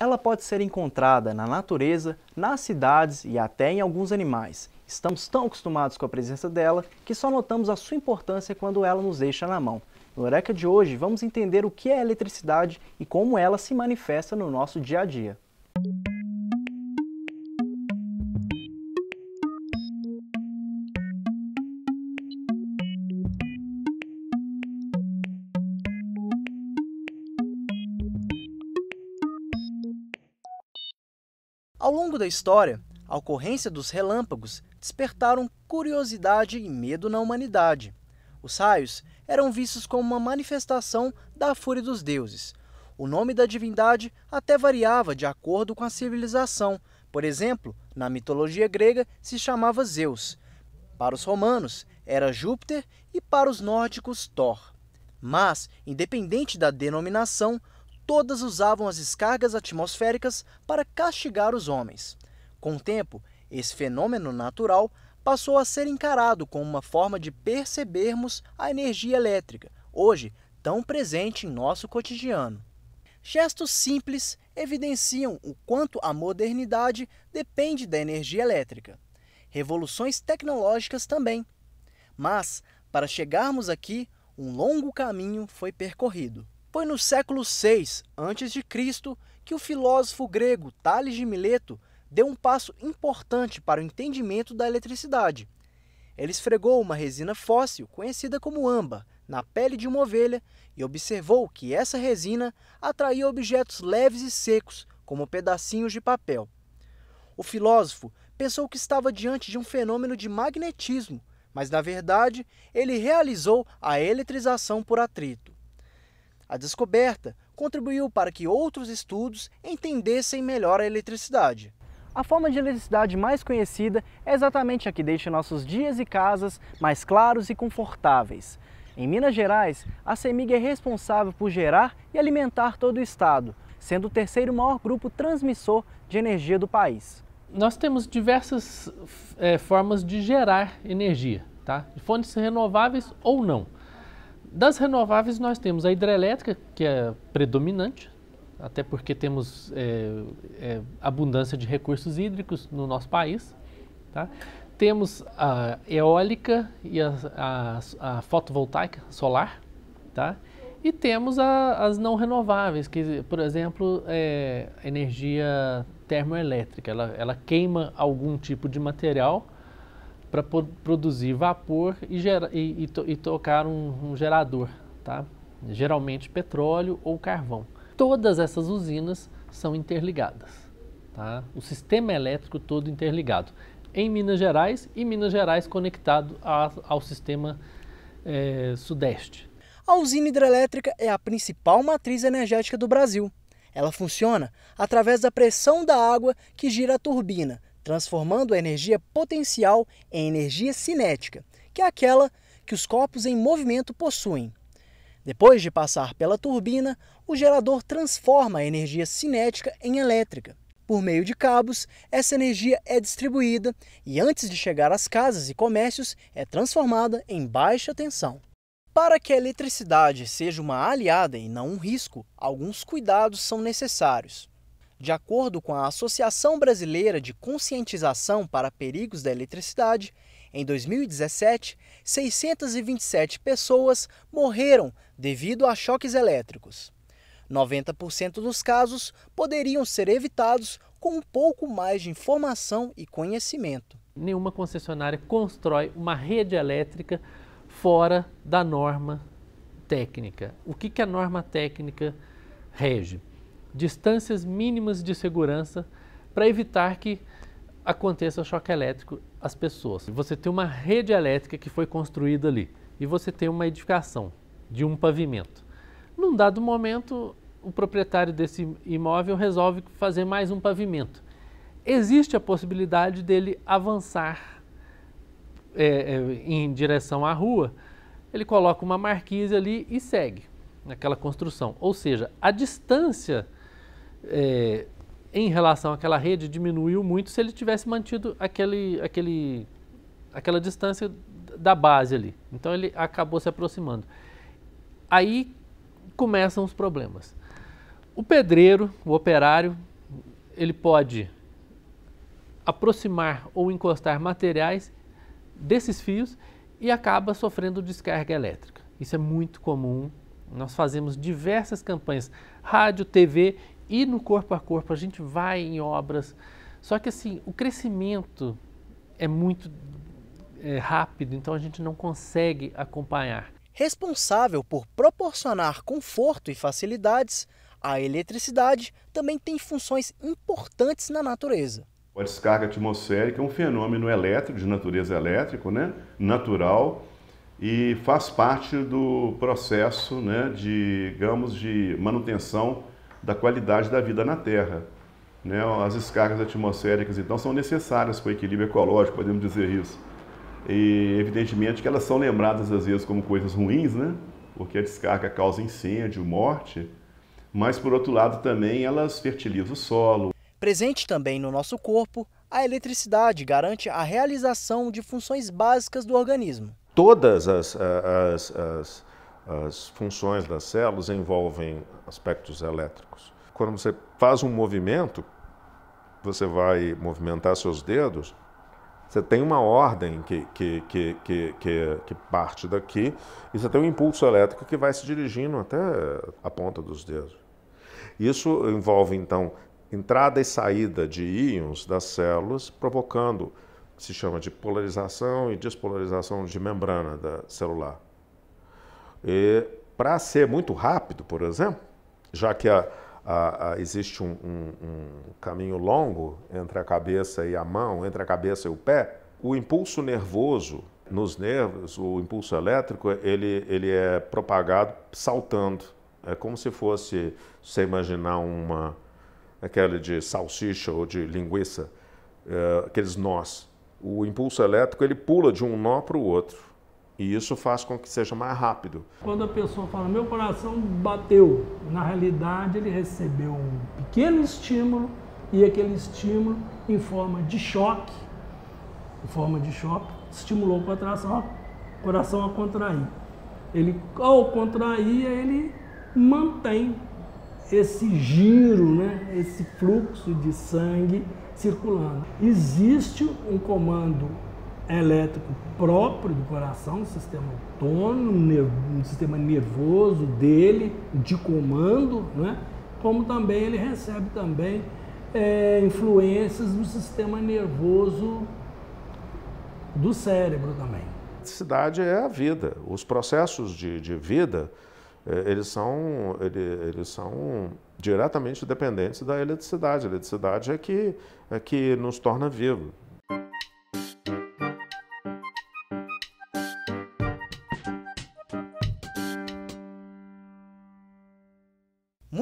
Ela pode ser encontrada na natureza, nas cidades e até em alguns animais. Estamos tão acostumados com a presença dela que só notamos a sua importância quando ela nos deixa na mão. No Eureka de hoje, vamos entender o que é eletricidade e como ela se manifesta no nosso dia a dia. Ao longo da história, a ocorrência dos relâmpagos despertaram curiosidade e medo na humanidade. Os raios eram vistos como uma manifestação da fúria dos deuses. O nome da divindade até variava de acordo com a civilização. Por exemplo, na mitologia grega se chamava Zeus. Para os romanos era Júpiter e para os nórdicos Thor. Mas, independente da denominação, todas usavam as descargas atmosféricas para castigar os homens. Com o tempo, esse fenômeno natural passou a ser encarado como uma forma de percebermos a energia elétrica, hoje tão presente em nosso cotidiano. Gestos simples evidenciam o quanto a modernidade depende da energia elétrica. Revoluções tecnológicas também. Mas, para chegarmos aqui, um longo caminho foi percorrido. Foi no século VI a.C. que o filósofo grego Tales de Mileto deu um passo importante para o entendimento da eletricidade. Ele esfregou uma resina fóssil, conhecida como âmbar, na pele de uma ovelha e observou que essa resina atraía objetos leves e secos, como pedacinhos de papel. O filósofo pensou que estava diante de um fenômeno de magnetismo, mas na verdade ele realizou a eletrização por atrito. A descoberta contribuiu para que outros estudos entendessem melhor a eletricidade. A forma de eletricidade mais conhecida é exatamente a que deixa nossos dias e casas mais claros e confortáveis. Em Minas Gerais, a CEMIG é responsável por gerar e alimentar todo o estado, sendo o terceiro maior grupo transmissor de energia do país. Nós temos diversas é, formas de gerar energia, tá? de fontes renováveis ou não. Das renováveis nós temos a hidrelétrica, que é predominante, até porque temos é, é, abundância de recursos hídricos no nosso país. Tá? Temos a eólica e a, a, a fotovoltaica solar. Tá? E temos a, as não renováveis, que, por exemplo, é energia termoelétrica. Ela, ela queima algum tipo de material para produzir vapor e, gera, e, e, to, e tocar um, um, gerador, tá? geralmente petróleo ou carvão. Todas essas usinas são interligadas, tá? o sistema elétrico todo interligado, em Minas Gerais e Minas Gerais conectado a, ao sistema é, sudeste. A usina hidrelétrica é a principal matriz energética do Brasil. Ela funciona através da pressão da água que gira a turbina, transformando a energia potencial em energia cinética, que é aquela que os corpos em movimento possuem. Depois de passar pela turbina, o gerador transforma a energia cinética em elétrica. Por meio de cabos, essa energia é distribuída e, antes de chegar às casas e comércios, é transformada em baixa tensão. Para que a eletricidade seja uma aliada e não um risco, alguns cuidados são necessários. De acordo com a Associação Brasileira de Conscientização para Perigos da Eletricidade, em 2017, 627 pessoas morreram devido a choques elétricos. 90% dos casos poderiam ser evitados com um pouco mais de informação e conhecimento. Nenhuma concessionária constrói uma rede elétrica fora da norma técnica. O que, que a norma técnica rege? distâncias mínimas de segurança para evitar que aconteça choque elétrico às pessoas. Você tem uma rede elétrica que foi construída ali e você tem uma edificação de um pavimento. Num dado momento, o proprietário desse imóvel resolve fazer mais um pavimento. Existe a possibilidade dele avançar é, é em direção à rua. Ele coloca uma marquise ali e segue naquela construção. Ou seja, a distância é, em relação àquela rede diminuiu muito se ele tivesse mantido aquele, aquele, aquela distância da base ali. Então ele acabou se aproximando. Aí começam os problemas. O pedreiro, o operário, ele pode aproximar ou encostar materiais desses fios e acaba sofrendo descarga elétrica. Isso é muito comum. Nós fazemos diversas campanhas, rádio, TV e no corpo a corpo, a gente vai em obras. Só que assim, o crescimento é muito é, rápido, então a gente não consegue acompanhar. Responsável por proporcionar conforto e facilidades, a eletricidade também tem funções importantes na natureza. A descarga atmosférica é um fenômeno elétrico, de natureza elétrica, né? natural, e faz parte do processo né, de, digamos, de manutenção da qualidade da vida na Terra. Né? As descargas atmosféricas, então, são necessárias para o equilíbrio ecológico, podemos dizer isso. E, evidentemente, que elas são lembradas, às vezes, como coisas ruins, né? porque a descarga causa incêndio, morte, mas, por outro lado, também elas fertilizam o solo. Presente também no nosso corpo, a eletricidade garante a realização de funções básicas do organismo. Todas as, as, as as funções das células envolvem aspectos elétricos. Quando você faz um movimento, você vai movimentar seus dedos, você tem uma ordem que, que, que, que, que, parte daqui e você tem um impulso elétrico que vai se dirigindo até a ponta dos dedos. Isso envolve, então, entrada e saída de íons das células, provocando o que se chama de polarização e despolarização de membrana celular. Para ser muito rápido, por exemplo, já que a, a, a existe um, um, um caminho longo entre a cabeça e a mão, entre a cabeça e o pé, o impulso nervoso nos nervos, o impulso elétrico, ele, ele é propagado saltando. É como se fosse, você imaginar uma, aquela de salsicha ou de linguiça, é, aqueles nós. O impulso elétrico, ele pula de um nó para o outro. E isso faz com que seja mais rápido. Quando a pessoa fala, meu coração bateu, na realidade ele recebeu um pequeno estímulo e aquele estímulo em forma de choque, em forma de choque, estimulou a contração, o coração a contrair. Ele, ao contrair, ele mantém esse giro, né, esse fluxo de sangue circulando. Existe um comando elétrico próprio do coração, do sistema autônomo, um sistema nervoso dele, de comando, né? como também ele recebe também é, influências do sistema nervoso do cérebro também. A eletricidade é a vida. Os processos de, de vida, é, eles são, eles, eles são diretamente dependentes da eletricidade. A eletricidade é que, é que nos torna vivos.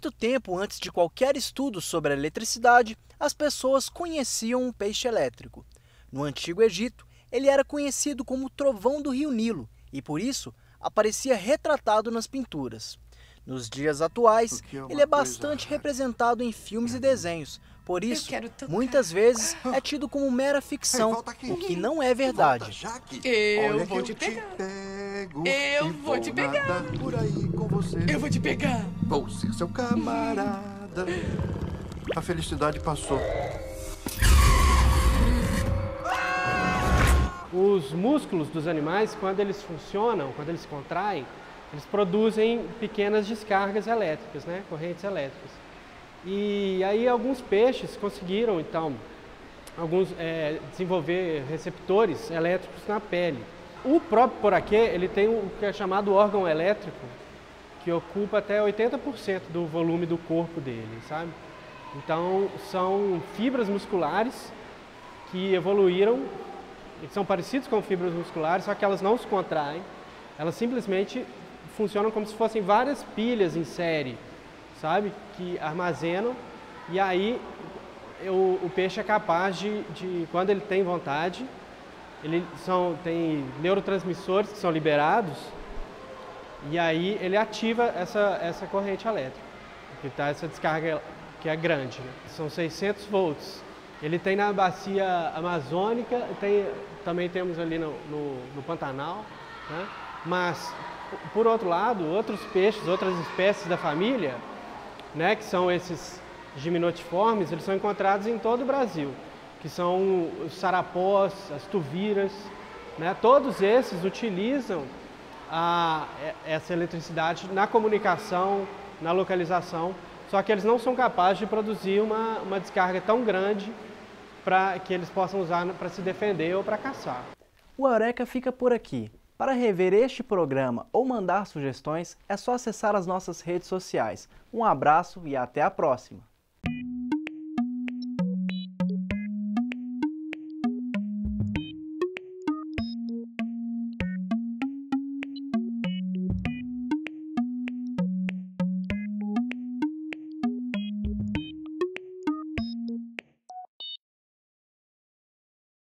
muito tempo antes de qualquer estudo sobre a eletricidade, as pessoas conheciam o peixe elétrico. No Antigo Egito, ele era conhecido como Trovão do Rio Nilo e, por isso, aparecia retratado nas pinturas. Nos dias atuais, é ele é bastante coisa... representado em filmes e desenhos, por isso, muitas vezes é tido como mera ficção, Ei, o que não é verdade. Volta, eu, vou te te pego, eu vou te pegar. eu vou te pegar você. Eu vou te pegar. Vou ser seu camarada. A felicidade passou. Os músculos dos animais, quando eles funcionam, quando eles contraem, eles produzem pequenas descargas elétricas, né? correntes elétricas. E aí alguns peixes conseguiram, então, alguns é, desenvolver receptores elétricos na pele. O próprio poraquê, ele tem o que é chamado órgão elétrico, que ocupa até 80% do volume do corpo dele, sabe? Então, são fibras musculares que evoluíram, que são parecidos com fibras musculares, só que elas não se contraem, elas simplesmente funcionam como se fossem várias pilhas em série, sabe? Que armazenam e aí o, o peixe é capaz de, de, quando ele tem vontade, ele são, tem neurotransmissores que são liberados e aí ele ativa essa, essa corrente elétrica, que está essa descarga que é grande. Né? São 600 volts. Ele tem na bacia amazônica, tem, também temos ali no, no, no Pantanal, né? mas por outro lado, outros peixes, outras espécies da família, né, que são esses gimnotiformes, eles são encontrados em todo o Brasil, que são os sarapós, as tuviras, né? Todos esses utilizam a, é, essa eletricidade na comunicação, na localização, só que eles não são capazes de produzir uma, uma descarga tão grande para que eles possam usar para se defender ou para caçar. O Eureka fica por aqui. Para rever este programa ou mandar sugestões, é só acessar as nossas redes sociais. Um abraço e até a próxima!